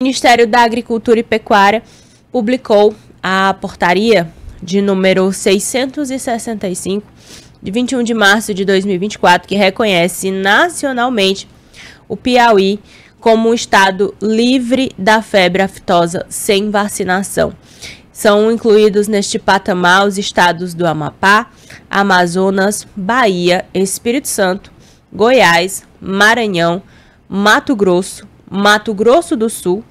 O Ministério da Agricultura e Pecuária publicou a portaria de número 665, de 21 de março de 2024, que reconhece nacionalmente o Piauí como um estado livre da febre aftosa sem vacinação. São incluídos neste patamar os estados do Amapá, Amazonas, Bahia, Espírito Santo, Goiás, Maranhão, Mato Grosso, Mato Grosso do Sul,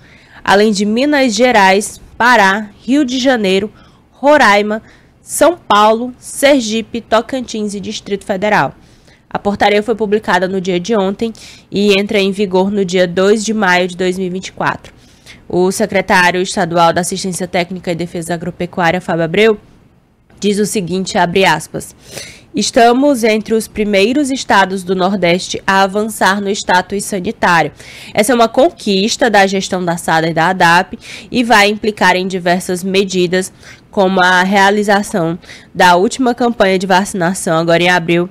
além de Minas Gerais, Pará, Rio de Janeiro, Roraima, São Paulo, Sergipe, Tocantins e Distrito Federal. A portaria foi publicada no dia de ontem e entra em vigor no dia 2 de maio de 2024. O secretário estadual da Assistência Técnica e Defesa Agropecuária, Fábio Abreu, diz o seguinte, abre aspas, Estamos entre os primeiros estados do Nordeste a avançar no status sanitário. Essa é uma conquista da gestão da SADA e da ADAP e vai implicar em diversas medidas, como a realização da última campanha de vacinação, agora em abril,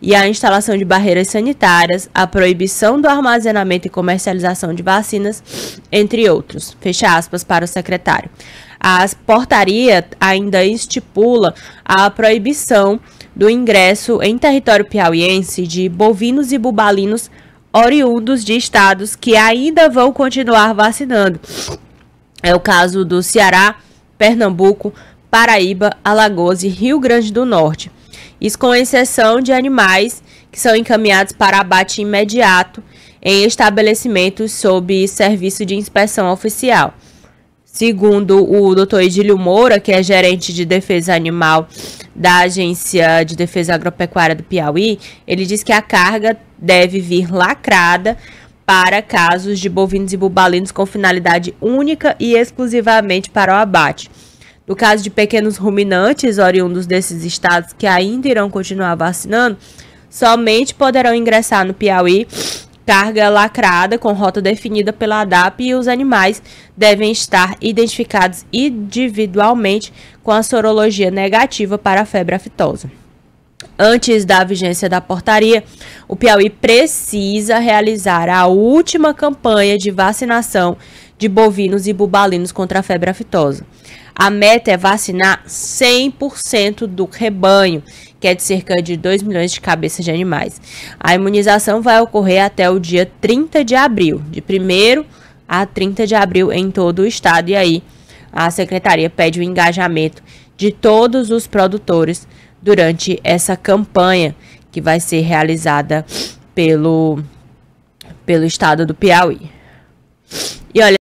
e a instalação de barreiras sanitárias, a proibição do armazenamento e comercialização de vacinas, entre outros. Fecha aspas para o secretário. A portaria ainda estipula a proibição do ingresso em território piauiense de bovinos e bubalinos oriundos de estados que ainda vão continuar vacinando. É o caso do Ceará, Pernambuco, Paraíba, Alagoas e Rio Grande do Norte. Isso com exceção de animais que são encaminhados para abate imediato em estabelecimentos sob serviço de inspeção oficial. Segundo o Dr. Edílio Moura, que é gerente de defesa animal da Agência de Defesa Agropecuária do Piauí, ele diz que a carga deve vir lacrada para casos de bovinos e bubalinos com finalidade única e exclusivamente para o abate. No caso de pequenos ruminantes oriundos desses estados que ainda irão continuar vacinando, somente poderão ingressar no Piauí carga lacrada com rota definida pela ADAP e os animais devem estar identificados individualmente com a sorologia negativa para a febre aftosa. Antes da vigência da portaria, o Piauí precisa realizar a última campanha de vacinação de bovinos e bubalinos contra a febre aftosa. A meta é vacinar 100% do rebanho, que é de cerca de 2 milhões de cabeças de animais. A imunização vai ocorrer até o dia 30 de abril, de 1 a 30 de abril em todo o estado. E aí, a secretaria pede o engajamento de todos os produtores durante essa campanha que vai ser realizada pelo, pelo estado do Piauí. E olha.